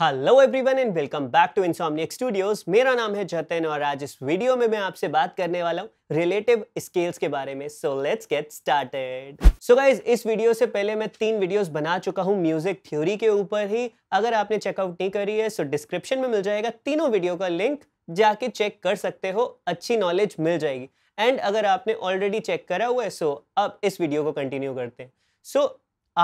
hello everyone and welcome back to Insomniac Studios मेरा नाम है जतन और आज इस वीडियो में मैं आपसे बात करने वाला हूँ रिलेटिव स्केल्स के बारे में so let's get started so guys इस वीडियो से पहले मैं तीन वीडियोस बना चुका हूँ म्यूजिक थ्योरी के ऊपर ही अगर आपने चेकआउट नहीं करी है सो so डिस्क्रिप्शन में मिल जाएगा तीनों वीडियो का लिंक जाके चेक कर सकते हो अच्छी नॉलेज मिल जाएगी एंड अगर आपने ऑलरेडी चेक करा हुआ है सो so अब इस वीडियो को कंटिन्यू करते हैं सो so,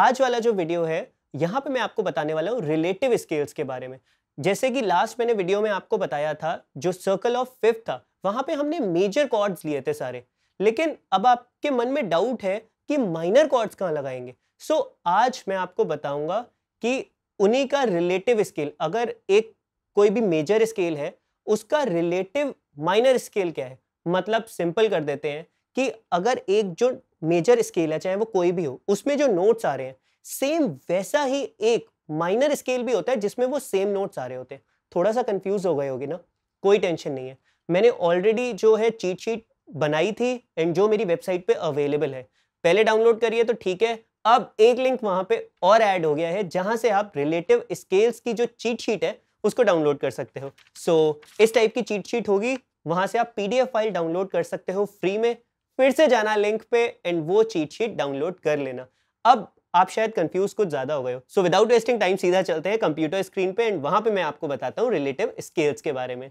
आज वाला जो वीडियो है यहाँ पे मैं आपको बताने वाला हूँ रिलेटिव स्केल्स के बारे में जैसे कि लास्ट मैंने वीडियो में आपको बताया था जो सर्कल ऑफ फिफ्थ था वहाँ पे हमने मेजर कॉर्ड्स लिए थे सारे लेकिन अब आपके मन में डाउट है कि माइनर कॉर्ड्स कहाँ लगाएंगे सो so, आज मैं आपको बताऊंगा कि उन्हीं का रिलेटिव स्केल अगर एक कोई भी मेजर स्केल है उसका रिलेटिव माइनर स्केल क्या है मतलब सिंपल कर देते हैं कि अगर एक जो मेजर स्केल है चाहे वो कोई भी हो उसमें जो नोट्स आ रहे हैं सेम वैसा ही एक माइनर स्केल भी होता है जिसमें वो सेम नोट्स आ रहे होते हैं थोड़ा सा कंफ्यूज हो गए होगे ना कोई टेंशन नहीं है मैंने ऑलरेडी जो है चीट शीट बनाई थी एंड जो मेरी वेबसाइट पे अवेलेबल है पहले डाउनलोड करिए तो ठीक है अब एक लिंक वहां पे और ऐड हो गया है जहां से आप रिलेटिव स्केल्स की जो चीट शीट है उसको डाउनलोड कर सकते हो सो so, इस टाइप की चीट शीट होगी वहां से आप पीडीएफ फाइल डाउनलोड कर सकते हो फ्री में फिर से जाना लिंक पे एंड वो चीट शीट डाउनलोड कर लेना अब आप शायद कंफ्यूज कुछ ज्यादा हो गए हो सो विदाउट वेस्टिंग टाइम सीधा चलते हैं कंप्यूटर स्क्रीन पे एंड वहां पे मैं आपको बताता हूँ रिलेटिव स्केल्स के बारे में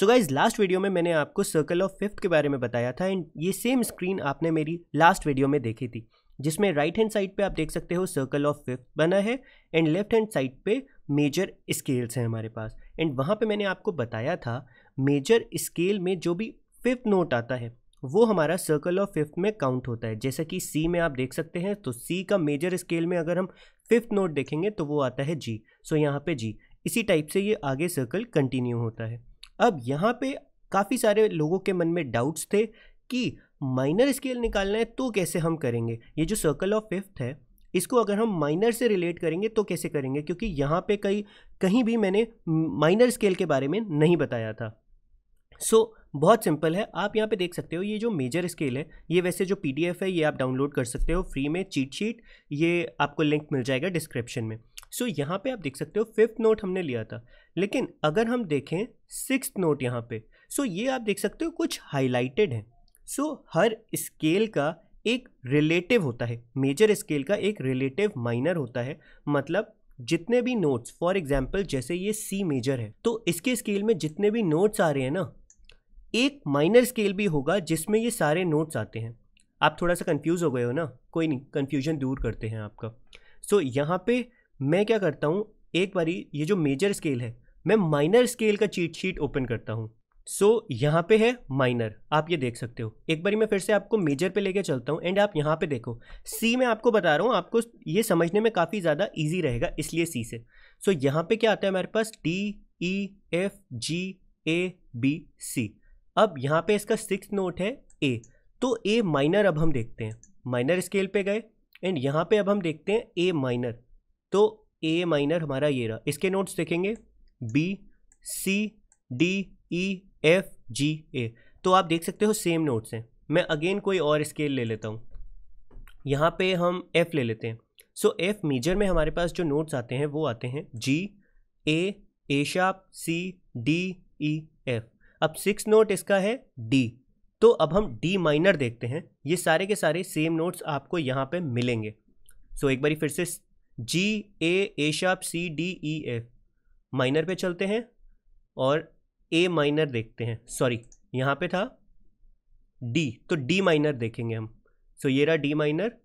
सो गाइज लास्ट वीडियो में मैंने आपको सर्कल ऑफ फिफ्थ के बारे में बताया था एंड ये सेम स्क्रीन आपने मेरी लास्ट वीडियो में देखी थी जिसमें राइट हैंड साइड पे आप देख सकते हो सर्कल ऑफ फिफ्थ बना है एंड लेफ्ट हैंड साइड पे मेजर स्केल्स हैं हमारे पास एंड वहाँ पे मैंने आपको बताया था मेजर स्केल में जो भी फिफ्थ नोट आता है वो हमारा सर्कल ऑफ फिफ्थ में काउंट होता है जैसा कि सी में आप देख सकते हैं तो सी का मेजर स्केल में अगर हम फिफ्थ नोट देखेंगे तो वो आता है जी सो so, यहाँ पे जी इसी टाइप से ये आगे सर्कल कंटिन्यू होता है अब यहाँ पे काफ़ी सारे लोगों के मन में डाउट्स थे कि माइनर स्केल निकालना है तो कैसे हम करेंगे ये जो सर्कल ऑफ फिफ्थ है इसको अगर हम माइनर से रिलेट करेंगे तो कैसे करेंगे क्योंकि यहाँ पे कहीं कहीं भी मैंने माइनर स्केल के बारे में नहीं बताया था सो so, बहुत सिंपल है आप यहाँ पे देख सकते हो ये जो मेजर स्केल है ये वैसे जो पी है ये आप डाउनलोड कर सकते हो फ्री में चीट शीट ये आपको लिंक मिल जाएगा डिस्क्रिप्शन में सो so, यहाँ पे आप देख सकते हो फिफ्थ नोट हमने लिया था लेकिन अगर हम देखें सिक्स नोट यहाँ पे सो so, ये आप देख सकते हो कुछ हाईलाइटेड है सो so, हर स्केल का एक रिलेटिव होता है मेजर स्केल का एक रिलेटिव माइनर होता है मतलब जितने भी नोट्स फॉर एग्जाम्पल जैसे ये सी मेजर है तो इसके स्केल में जितने भी नोट्स आ रहे हैं ना एक माइनर स्केल भी होगा जिसमें ये सारे नोट्स आते हैं आप थोड़ा सा कंफ्यूज हो गए हो ना कोई नहीं कंफ्यूजन दूर करते हैं आपका सो so, यहाँ पे मैं क्या करता हूँ एक बारी ये जो मेजर स्केल है मैं माइनर स्केल का चीट शीट ओपन करता हूँ सो so, यहाँ पे है माइनर आप ये देख सकते हो एक बारी मैं फिर से आपको मेजर पे लेके चलता हूँ एंड आप यहाँ पे देखो सी मैं आपको बता रहा हूँ आपको ये समझने में काफ़ी ज़्यादा ईजी रहेगा इसलिए सी से सो so, यहाँ पे क्या आता है हमारे पास D E F G A B C अब यहाँ पे इसका सिक्स नोट है ए तो ए माइनर अब हम देखते हैं माइनर स्केल पे गए एंड यहाँ पे अब हम देखते हैं ए माइनर तो ए माइनर हमारा ये रहा इसके नोट्स देखेंगे B C D E F G A तो आप देख सकते हो सेम नोट्स हैं मैं अगेन कोई और स्केल ले लेता हूँ यहाँ पे हम एफ़ ले लेते हैं सो एफ़ मेजर में हमारे पास जो नोट्स आते हैं वो आते हैं G A A sharp C D E F अब सिक्स नोट इसका है डी तो अब हम डी माइनर देखते हैं ये सारे के सारे सेम नोट्स आपको यहाँ पे मिलेंगे सो so, एक बारी फिर से G A A sharp C D E F minor पे चलते हैं और ए माइनर देखते हैं सॉरी यहाँ पे था डी तो डी माइनर देखेंगे हम सो so, ये रहा D minor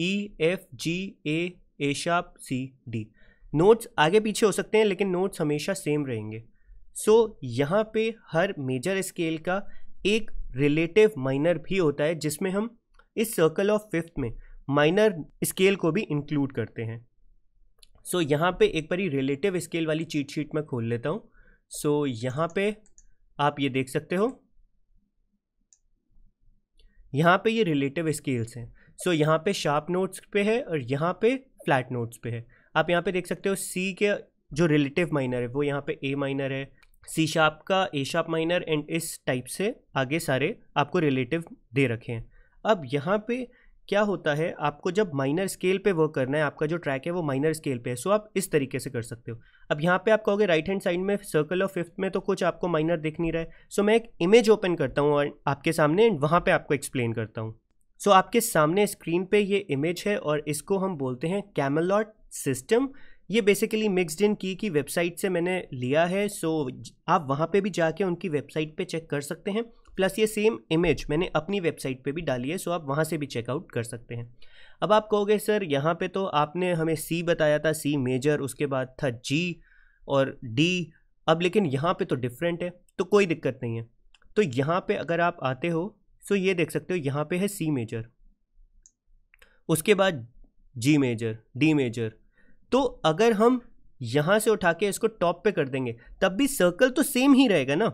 E F G A A sharp C D notes आगे पीछे हो सकते हैं लेकिन नोट्स हमेशा सेम रहेंगे सो so, यहाँ पे हर मेजर स्केल का एक रिलेटिव माइनर भी होता है जिसमें हम इस सर्कल ऑफ फिफ्थ में माइनर स्केल को भी इंक्लूड करते हैं सो so, यहाँ पे एक बारी रिलेटिव स्केल वाली चीट शीट में खोल लेता हूँ सो so, यहाँ पे आप ये देख सकते हो यहाँ पे ये रिलेटिव स्केल्स हैं सो so, यहाँ पे शार्प नोट्स पे है और यहाँ पे फ्लैट नोट्स पे है आप यहाँ पे देख सकते हो सी के जो रिलेटिव माइनर है वो यहाँ पे ए माइनर है सी शार्प का ए शार्प माइनर एंड इस टाइप से आगे सारे आपको रिलेटिव दे रखे हैं अब यहाँ पे क्या होता है आपको जब माइनर स्केल पे वर्क करना है आपका जो ट्रैक है वो माइनर स्केल पे है सो आप इस तरीके से कर सकते हो अब यहाँ पे आप कहोगे राइट हैंड साइड में सर्कल और फिफ्थ में तो कुछ आपको माइनर दिख नहीं रहा है सो मैं एक इमेज ओपन करता हूँ और आपके सामने एंड वहाँ पर आपको एक्सप्लेन करता हूँ सो आपके सामने स्क्रीन पर ये इमेज है और इसको हम बोलते हैं कैमलॉट सिस्टम ये बेसिकली मिक्सड इन की की वेबसाइट से मैंने लिया है सो आप वहाँ पे भी जाके उनकी वेबसाइट पे चेक कर सकते हैं प्लस ये सेम इमेज मैंने अपनी वेबसाइट पे भी डाली है सो आप वहाँ से भी चेकआउट कर सकते हैं अब आप कहोगे सर यहाँ पे तो आपने हमें सी बताया था सी मेजर उसके बाद था जी और डी अब लेकिन यहाँ पे तो डिफरेंट है तो कोई दिक्कत नहीं है तो यहाँ पे अगर आप आते हो सो ये देख सकते हो यहाँ पे है सी मेजर उसके बाद जी मेजर डी मेजर तो अगर हम यहाँ से उठा के इसको टॉप पे कर देंगे तब भी सर्कल तो सेम ही रहेगा ना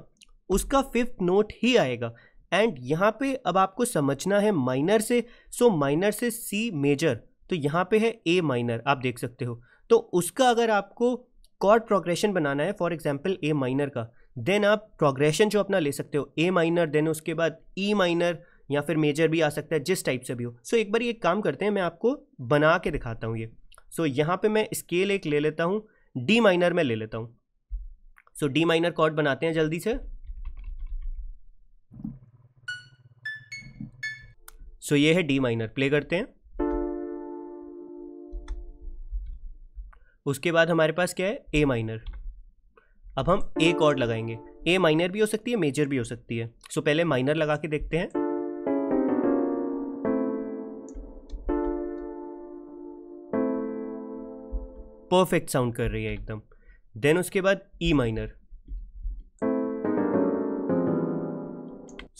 उसका फिफ्थ नोट ही आएगा एंड यहाँ पे अब आपको समझना है माइनर से सो so माइनर से सी मेजर तो यहाँ पे है ए माइनर आप देख सकते हो तो उसका अगर आपको कॉर्ड प्रोग्रेशन बनाना है फॉर एग्जाम्पल ए माइनर का देन आप प्रोग्रेशन जो अपना ले सकते हो ए माइनर देन उसके बाद ई e माइनर या फिर मेजर भी आ सकता है जिस टाइप से भी हो सो so, एक बार ये काम करते हैं मैं आपको बना के दिखाता हूँ ये सो so, यहाँ पे मैं स्केल एक ले लेता हूँ डी माइनर में ले लेता हूँ सो डी माइनर कॉर्ड बनाते हैं जल्दी से सो so, ये है डी माइनर प्ले करते हैं उसके बाद हमारे पास क्या है ए माइनर अब हम ए कॉर्ड लगाएंगे ए माइनर भी हो सकती है मेजर भी हो सकती है सो so, पहले माइनर लगा के देखते हैं परफेक्ट साउंड कर रही है एकदम देन उसके बाद ई माइनर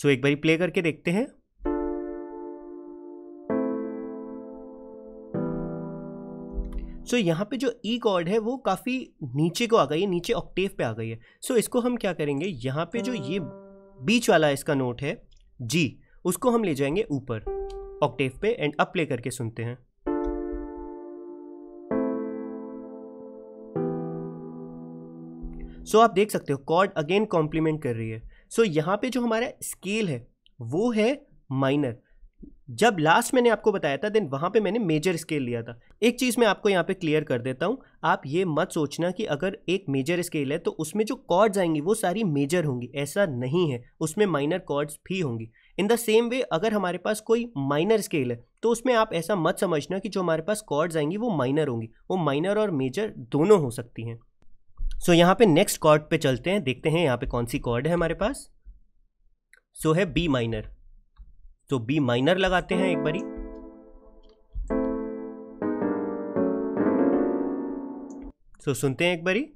सो एक बारी प्ले करके देखते हैं सो so, यहाँ पे जो ई e कॉर्ड है वो काफ़ी नीचे को आ गई है नीचे ऑक्टेव पे आ गई है सो so, इसको हम क्या करेंगे यहाँ पे जो ये बीच वाला इसका नोट है जी उसको हम ले जाएंगे ऊपर ऑक्टेव पे एंड अप प्ले करके सुनते हैं सो so, आप देख सकते हो कॉर्ड अगेन कॉम्प्लीमेंट कर रही है सो so, यहाँ पे जो हमारा स्केल है वो है माइनर जब लास्ट मैंने आपको बताया था देन वहाँ पे मैंने मेजर स्केल लिया था एक चीज़ मैं आपको यहाँ पे क्लियर कर देता हूँ आप ये मत सोचना कि अगर एक मेजर स्केल है तो उसमें जो कॉर्ड्स आएंगी वो सारी मेजर होंगी ऐसा नहीं है उसमें माइनर कॉर्ड्स भी होंगी इन द सेम वे अगर हमारे पास कोई माइनर स्केल है तो उसमें आप ऐसा मत समझना कि जो हमारे पास कॉर्ड्स आएंगी वो माइनर होंगी वो माइनर और मेजर दोनों हो सकती हैं सो so, यहाँ पे नेक्स्ट कॉर्ड पे चलते हैं देखते हैं यहाँ पे कौन सी कॉर्ड है हमारे पास सो so, है बी माइनर तो बी माइनर लगाते हैं एक बारी सो so, सुनते हैं एक बारी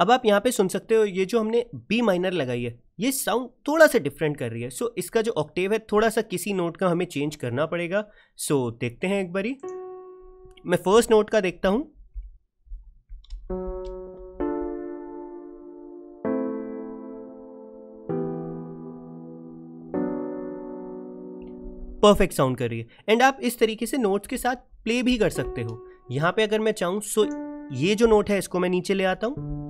अब आप यहाँ पे सुन सकते हो ये जो हमने बी माइनर लगाई है ये साउंड थोड़ा सा डिफरेंट कर रही है सो so, इसका जो ऑक्टेव है थोड़ा सा किसी नोट का हमें चेंज करना पड़ेगा सो so, देखते हैं एक बारी मैं फर्स्ट नोट का देखता हूँ परफेक्ट साउंड कर रही है एंड आप इस तरीके से नोट्स के साथ प्ले भी कर सकते हो यहाँ पे अगर मैं चाहूँ सो ये जो नोट है इसको मैं नीचे ले आता हूँ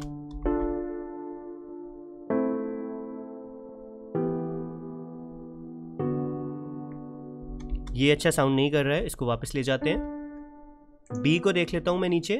ये अच्छा साउंड नहीं कर रहा है इसको वापस ले जाते हैं बी को देख लेता हूं मैं नीचे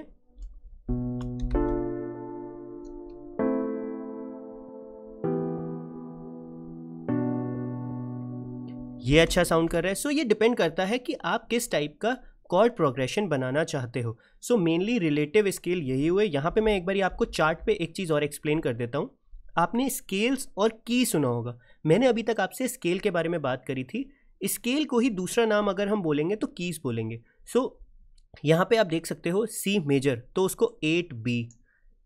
ये अच्छा साउंड कर रहा है सो so, ये डिपेंड करता है कि आप किस टाइप का कॉर्ड प्रोग्रेशन बनाना चाहते हो सो मेनली रिलेटिव स्केल यही हुए यहाँ पे मैं एक बार आपको चार्ट पे एक चीज़ और एक्सप्लेन कर देता हूँ आपने स्केल्स और की सुना होगा मैंने अभी तक आपसे स्केल के बारे में बात करी थी स्केल को ही दूसरा नाम अगर हम बोलेंगे तो कीज़ बोलेंगे सो so, यहाँ पे आप देख सकते हो सी मेजर तो उसको एट बी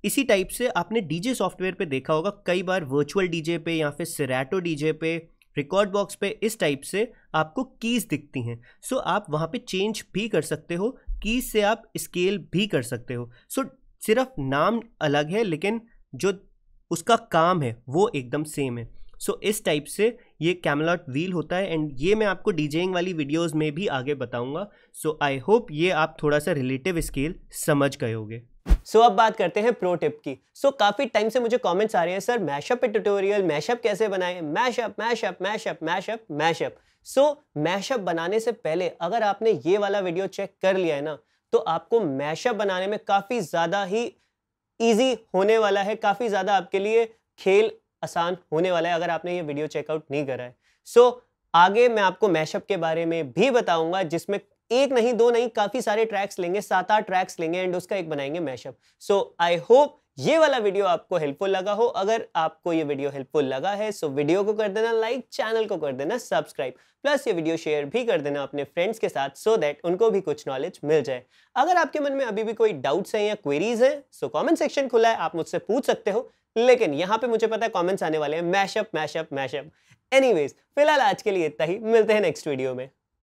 इसी टाइप से आपने डीजे सॉफ्टवेयर पे देखा होगा कई बार वर्चुअल डीजे पे या फिर सिराटो डीजे पे रिकॉर्ड बॉक्स पे इस टाइप से आपको कीज़ दिखती हैं सो so, आप वहाँ पे चेंज भी कर सकते हो कीज़ से आप स्केल भी कर सकते हो सो so, सिर्फ नाम अलग है लेकिन जो उसका काम है वो एकदम सेम है सो so, इस टाइप से ये कैमलॉट व्हील होता है एंड ये मैं आपको डीजेइंग वाली वीडियोस में भी आगे बताऊंगा सो आई होप ये आप थोड़ा सा रिलेटिव स्केल समझ गए होगे सो so, अब बात करते हैं प्रो टिप की सो so, काफ़ी टाइम से मुझे कमेंट्स आ रहे हैं सर मैशअप ट्यूटोरियल मैशअप कैसे बनाएं mashup mashup mashup mashup mashup so mashup बनाने से पहले अगर आपने ये वाला वीडियो चेक कर लिया है ना तो आपको मैशअप बनाने में काफ़ी ज़्यादा ही ईजी होने वाला है काफ़ी ज़्यादा आपके लिए खेल आसान होने वाला है अगर आपने ये वीडियो चेकआउट नहीं करा है सो so, आगे मैं आपको मैशअप के बारे में भी बताऊंगा जिसमें एक नहीं दो नहीं काफी सारे ट्रैक्स लेंगे सात आठ ट्रैक्स लेंगे एंड उसका एक बनाएंगे मैशअप सो आई होप ये वाला वीडियो आपको हेल्पफुल लगा हो अगर आपको ये वीडियो हेल्पफुल लगा है सो वीडियो को कर देना लाइक चैनल को कर देना सब्सक्राइब प्लस ये वीडियो शेयर भी कर देना अपने फ्रेंड्स के साथ सो so दैट उनको भी कुछ नॉलेज मिल जाए अगर आपके मन में अभी भी कोई डाउट्स हैं या क्वेरीज हैं सो कमेंट सेक्शन खुला है आप मुझसे पूछ सकते हो लेकिन यहाँ पे मुझे पता है कमेंट्स आने वाले हैं मैशअप मैशअप मैशअप एनीवेज फिलहाल आज के लिए इतना ही मिलते हैं नेक्स्ट वीडियो में